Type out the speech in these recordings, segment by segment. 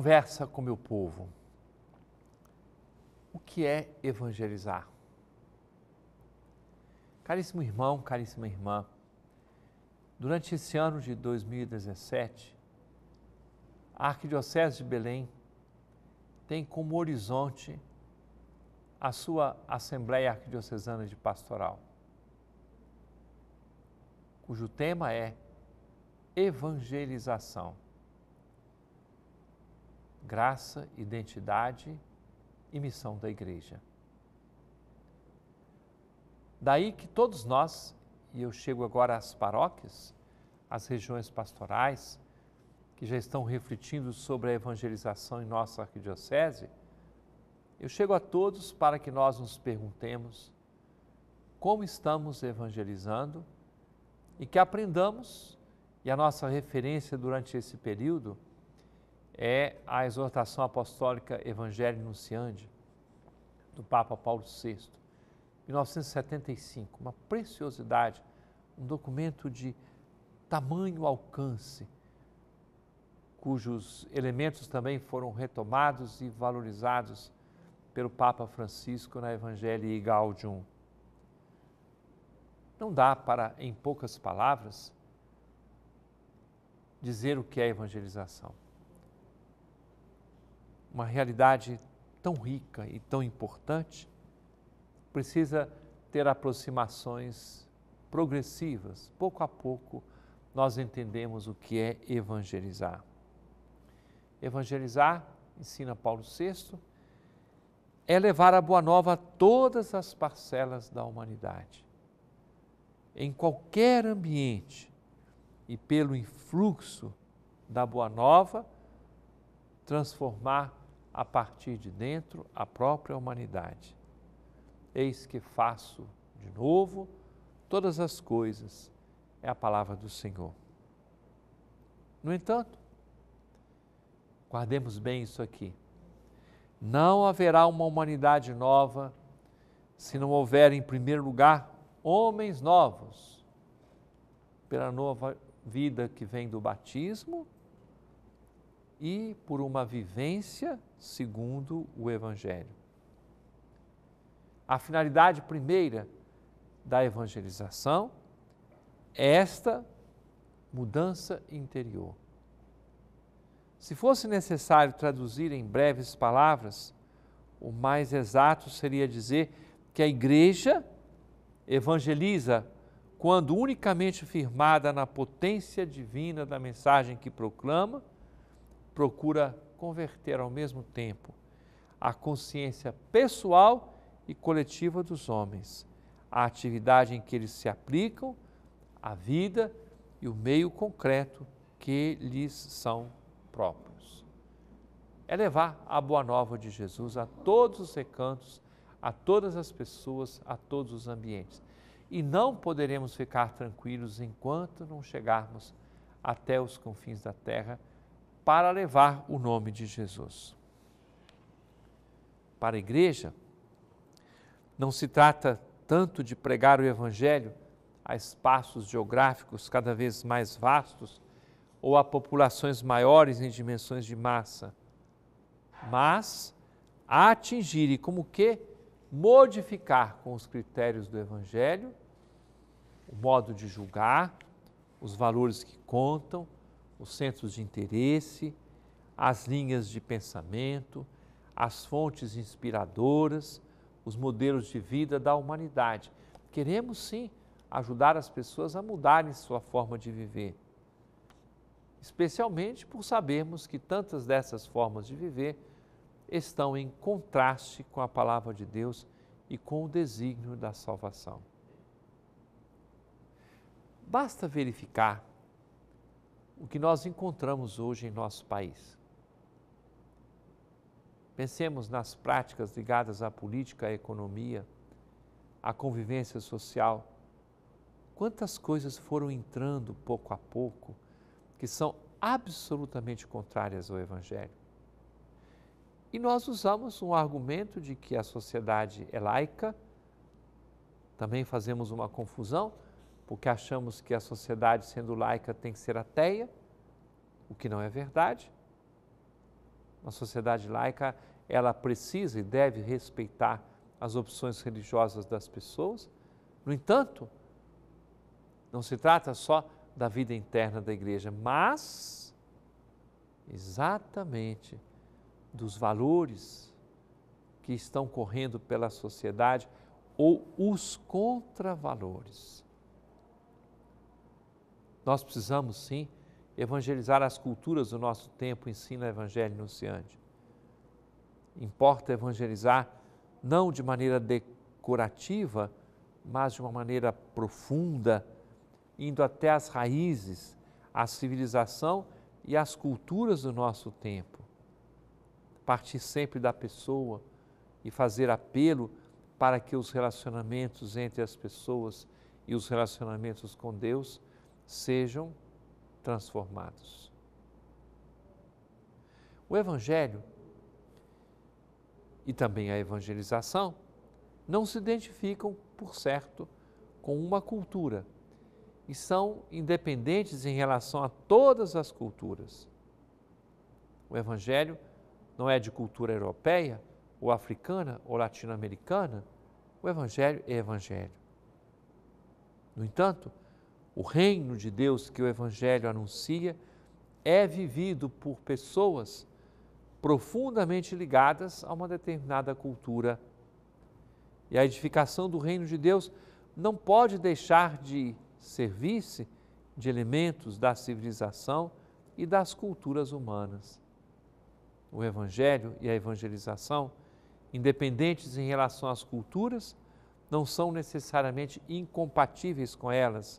conversa com meu povo. O que é evangelizar? Caríssimo irmão, caríssima irmã, durante esse ano de 2017, a Arquidiocese de Belém tem como horizonte a sua Assembleia Arquidiocesana de Pastoral, cujo tema é evangelização graça, identidade e missão da igreja. Daí que todos nós, e eu chego agora às paróquias, às regiões pastorais, que já estão refletindo sobre a evangelização em nossa arquidiocese, eu chego a todos para que nós nos perguntemos como estamos evangelizando e que aprendamos, e a nossa referência durante esse período é a exortação apostólica Evangelho Nunciandi do Papa Paulo VI, 1975, uma preciosidade, um documento de tamanho alcance, cujos elementos também foram retomados e valorizados pelo Papa Francisco na Evangelii Gaudium. Não dá para, em poucas palavras, dizer o que é evangelização uma realidade tão rica e tão importante, precisa ter aproximações progressivas. Pouco a pouco nós entendemos o que é evangelizar. Evangelizar, ensina Paulo VI, é levar a boa nova a todas as parcelas da humanidade, em qualquer ambiente e pelo influxo da boa nova, transformar a partir de dentro a própria humanidade. Eis que faço de novo todas as coisas, é a palavra do Senhor. No entanto, guardemos bem isso aqui. Não haverá uma humanidade nova se não houver, em primeiro lugar, homens novos, pela nova vida que vem do batismo e por uma vivência segundo o Evangelho. A finalidade primeira da evangelização é esta mudança interior. Se fosse necessário traduzir em breves palavras, o mais exato seria dizer que a igreja evangeliza quando unicamente firmada na potência divina da mensagem que proclama procura converter ao mesmo tempo a consciência pessoal e coletiva dos homens, a atividade em que eles se aplicam, a vida e o meio concreto que lhes são próprios. É levar a boa nova de Jesus a todos os recantos, a todas as pessoas, a todos os ambientes. E não poderemos ficar tranquilos enquanto não chegarmos até os confins da terra para levar o nome de Jesus. Para a igreja, não se trata tanto de pregar o Evangelho a espaços geográficos cada vez mais vastos ou a populações maiores em dimensões de massa, mas a atingir e como que modificar com os critérios do Evangelho o modo de julgar, os valores que contam, os centros de interesse, as linhas de pensamento, as fontes inspiradoras, os modelos de vida da humanidade. Queremos sim ajudar as pessoas a mudarem sua forma de viver, especialmente por sabermos que tantas dessas formas de viver estão em contraste com a palavra de Deus e com o desígnio da salvação. Basta verificar o que nós encontramos hoje em nosso país. Pensemos nas práticas ligadas à política, à economia, à convivência social. Quantas coisas foram entrando pouco a pouco que são absolutamente contrárias ao Evangelho. E nós usamos um argumento de que a sociedade é laica, também fazemos uma confusão, porque achamos que a sociedade, sendo laica, tem que ser ateia, o que não é verdade. Uma sociedade laica, ela precisa e deve respeitar as opções religiosas das pessoas. No entanto, não se trata só da vida interna da igreja, mas exatamente dos valores que estão correndo pela sociedade ou os contravalores. Nós precisamos sim evangelizar as culturas do nosso tempo, ensina o Evangelho anunciante. Importa evangelizar não de maneira decorativa, mas de uma maneira profunda, indo até as raízes, a civilização e as culturas do nosso tempo. Partir sempre da pessoa e fazer apelo para que os relacionamentos entre as pessoas e os relacionamentos com Deus sejam transformados. O Evangelho e também a evangelização não se identificam, por certo, com uma cultura e são independentes em relação a todas as culturas. O Evangelho não é de cultura europeia, ou africana, ou latino-americana. O Evangelho é Evangelho. No entanto, o reino de Deus que o Evangelho anuncia é vivido por pessoas profundamente ligadas a uma determinada cultura. E a edificação do reino de Deus não pode deixar de servir-se de elementos da civilização e das culturas humanas. O Evangelho e a evangelização, independentes em relação às culturas, não são necessariamente incompatíveis com elas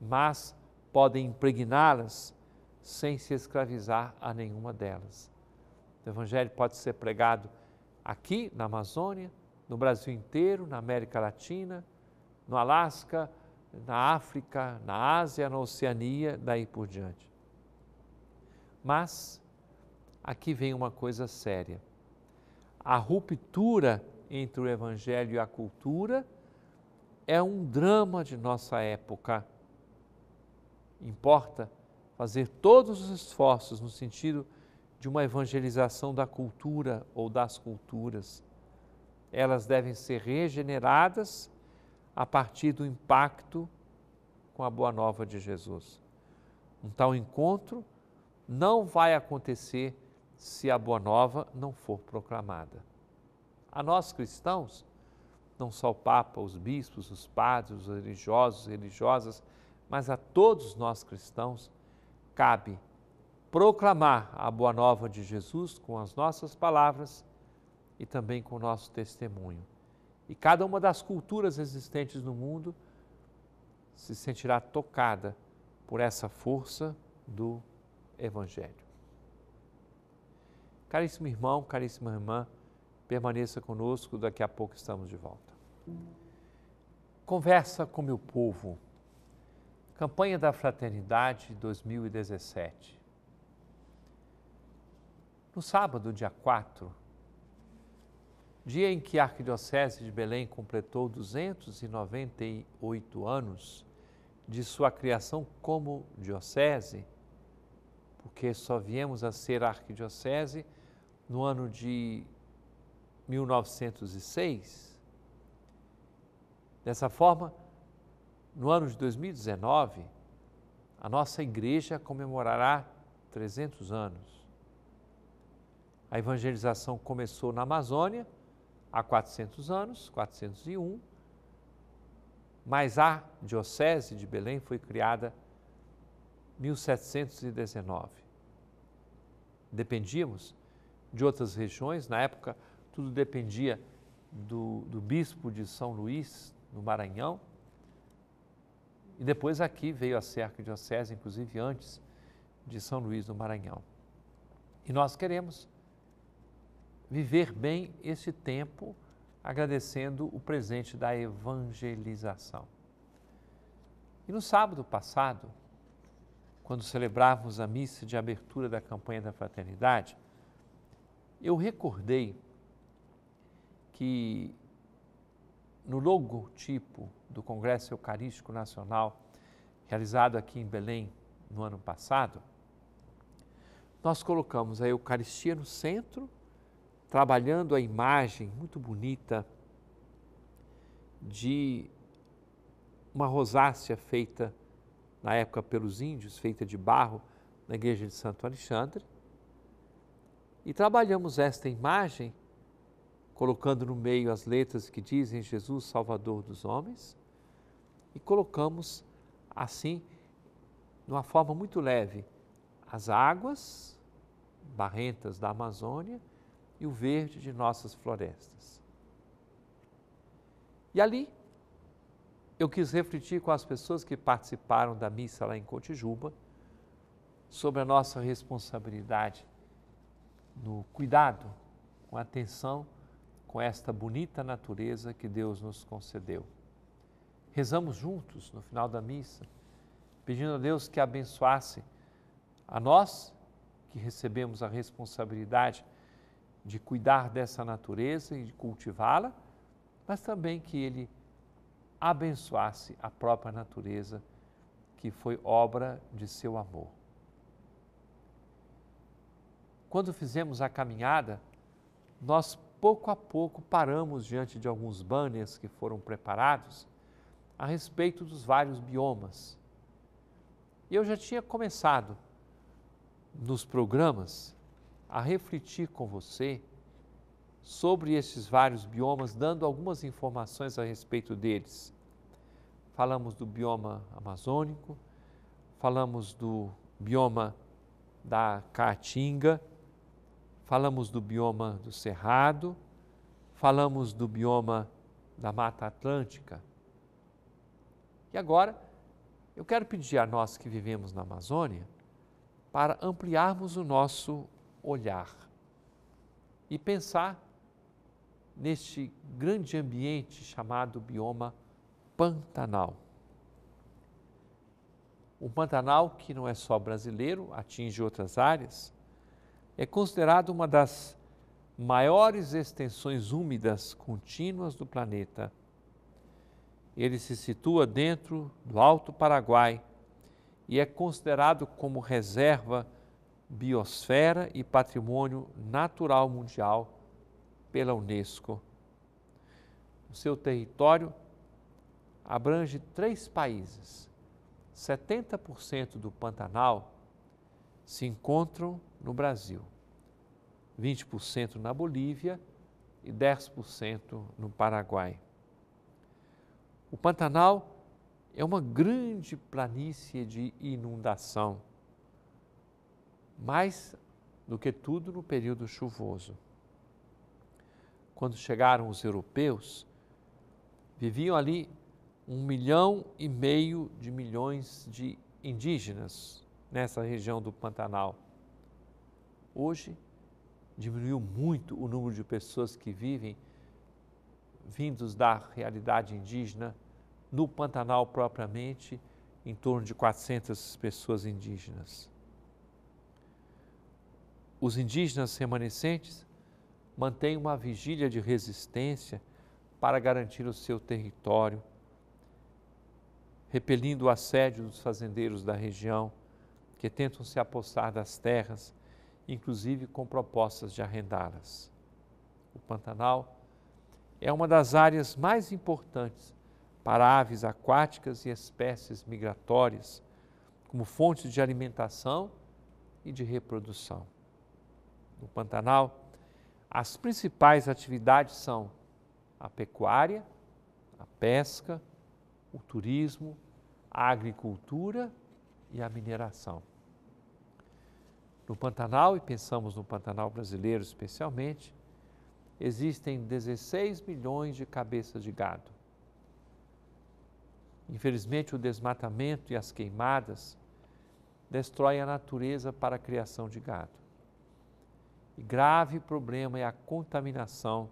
mas podem impregná-las sem se escravizar a nenhuma delas. O Evangelho pode ser pregado aqui na Amazônia, no Brasil inteiro, na América Latina, no Alasca, na África, na Ásia, na Oceania, daí por diante. Mas aqui vem uma coisa séria. A ruptura entre o Evangelho e a cultura é um drama de nossa época Importa fazer todos os esforços no sentido de uma evangelização da cultura ou das culturas. Elas devem ser regeneradas a partir do impacto com a boa nova de Jesus. Um tal encontro não vai acontecer se a boa nova não for proclamada. A nós cristãos, não só o Papa, os bispos, os padres, os religiosos, religiosas, mas a todos nós cristãos cabe proclamar a boa nova de Jesus com as nossas palavras e também com o nosso testemunho. E cada uma das culturas existentes no mundo se sentirá tocada por essa força do Evangelho. Caríssimo irmão, caríssima irmã, permaneça conosco, daqui a pouco estamos de volta. Conversa com meu povo. Campanha da Fraternidade 2017. No sábado, dia 4, dia em que a Arquidiocese de Belém completou 298 anos de sua criação como diocese, porque só viemos a ser arquidiocese no ano de 1906. Dessa forma, no ano de 2019, a nossa igreja comemorará 300 anos. A evangelização começou na Amazônia há 400 anos, 401, mas a Diocese de Belém foi criada em 1719. Dependíamos de outras regiões, na época tudo dependia do, do bispo de São Luís, no Maranhão, e depois aqui veio a ser arquidiocese, inclusive antes de São Luís do Maranhão. E nós queremos viver bem esse tempo agradecendo o presente da evangelização. E no sábado passado, quando celebrávamos a missa de abertura da campanha da fraternidade, eu recordei que no logotipo do Congresso Eucarístico Nacional, realizado aqui em Belém no ano passado, nós colocamos a Eucaristia no centro, trabalhando a imagem muito bonita de uma rosácea feita na época pelos índios, feita de barro, na igreja de Santo Alexandre. E trabalhamos esta imagem colocando no meio as letras que dizem Jesus Salvador dos homens e colocamos assim, de uma forma muito leve, as águas barrentas da Amazônia e o verde de nossas florestas. E ali eu quis refletir com as pessoas que participaram da missa lá em Cotijuba sobre a nossa responsabilidade no cuidado, com atenção com esta bonita natureza que Deus nos concedeu rezamos juntos no final da missa, pedindo a Deus que abençoasse a nós que recebemos a responsabilidade de cuidar dessa natureza e de cultivá-la, mas também que Ele abençoasse a própria natureza que foi obra de seu amor. Quando fizemos a caminhada, nós pouco a pouco paramos diante de alguns banners que foram preparados a respeito dos vários biomas. E eu já tinha começado nos programas a refletir com você sobre esses vários biomas, dando algumas informações a respeito deles. Falamos do bioma amazônico, falamos do bioma da Caatinga, falamos do bioma do Cerrado, falamos do bioma da Mata Atlântica e agora, eu quero pedir a nós que vivemos na Amazônia para ampliarmos o nosso olhar e pensar neste grande ambiente chamado bioma Pantanal. O Pantanal, que não é só brasileiro, atinge outras áreas, é considerado uma das maiores extensões úmidas contínuas do planeta ele se situa dentro do Alto Paraguai e é considerado como reserva biosfera e patrimônio natural mundial pela Unesco. O seu território abrange três países. 70% do Pantanal se encontram no Brasil, 20% na Bolívia e 10% no Paraguai. O Pantanal é uma grande planície de inundação, mais do que tudo no período chuvoso. Quando chegaram os europeus, viviam ali um milhão e meio de milhões de indígenas nessa região do Pantanal. Hoje, diminuiu muito o número de pessoas que vivem vindos da realidade indígena no Pantanal propriamente, em torno de 400 pessoas indígenas. Os indígenas remanescentes mantêm uma vigília de resistência para garantir o seu território, repelindo o assédio dos fazendeiros da região que tentam se apossar das terras, inclusive com propostas de arrendá-las. O Pantanal é uma das áreas mais importantes para aves aquáticas e espécies migratórias, como fontes de alimentação e de reprodução. No Pantanal, as principais atividades são a pecuária, a pesca, o turismo, a agricultura e a mineração. No Pantanal, e pensamos no Pantanal brasileiro especialmente, existem 16 milhões de cabeças de gado, Infelizmente, o desmatamento e as queimadas destroem a natureza para a criação de gado. E grave problema é a contaminação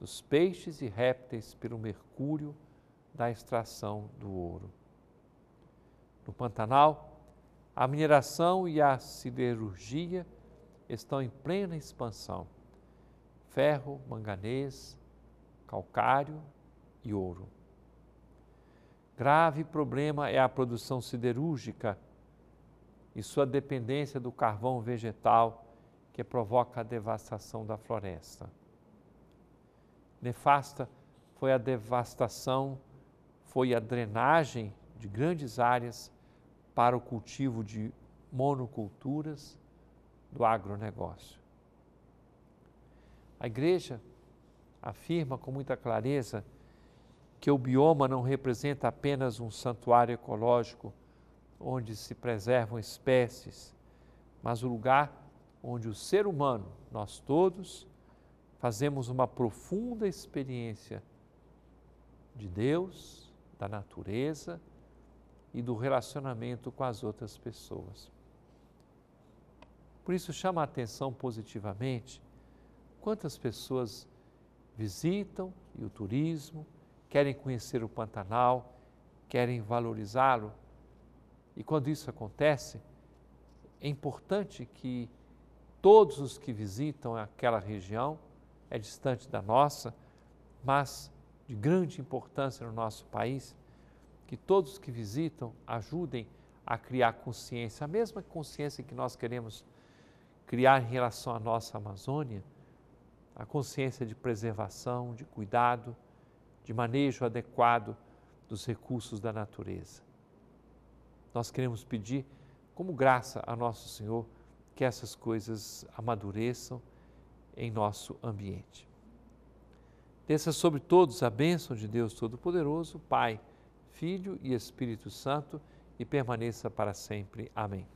dos peixes e répteis pelo mercúrio da extração do ouro. No Pantanal, a mineração e a siderurgia estão em plena expansão. Ferro, manganês, calcário e ouro. Grave problema é a produção siderúrgica e sua dependência do carvão vegetal, que provoca a devastação da floresta. Nefasta foi a devastação, foi a drenagem de grandes áreas para o cultivo de monoculturas do agronegócio. A igreja afirma com muita clareza porque o bioma não representa apenas um santuário ecológico onde se preservam espécies, mas o lugar onde o ser humano, nós todos, fazemos uma profunda experiência de Deus, da natureza e do relacionamento com as outras pessoas. Por isso chama a atenção positivamente quantas pessoas visitam e o turismo, querem conhecer o Pantanal, querem valorizá-lo. E quando isso acontece, é importante que todos os que visitam aquela região, é distante da nossa, mas de grande importância no nosso país, que todos que visitam ajudem a criar consciência, a mesma consciência que nós queremos criar em relação à nossa Amazônia, a consciência de preservação, de cuidado, de manejo adequado dos recursos da natureza. Nós queremos pedir, como graça a Nosso Senhor, que essas coisas amadureçam em nosso ambiente. Desça sobre todos a bênção de Deus Todo-Poderoso, Pai, Filho e Espírito Santo, e permaneça para sempre. Amém.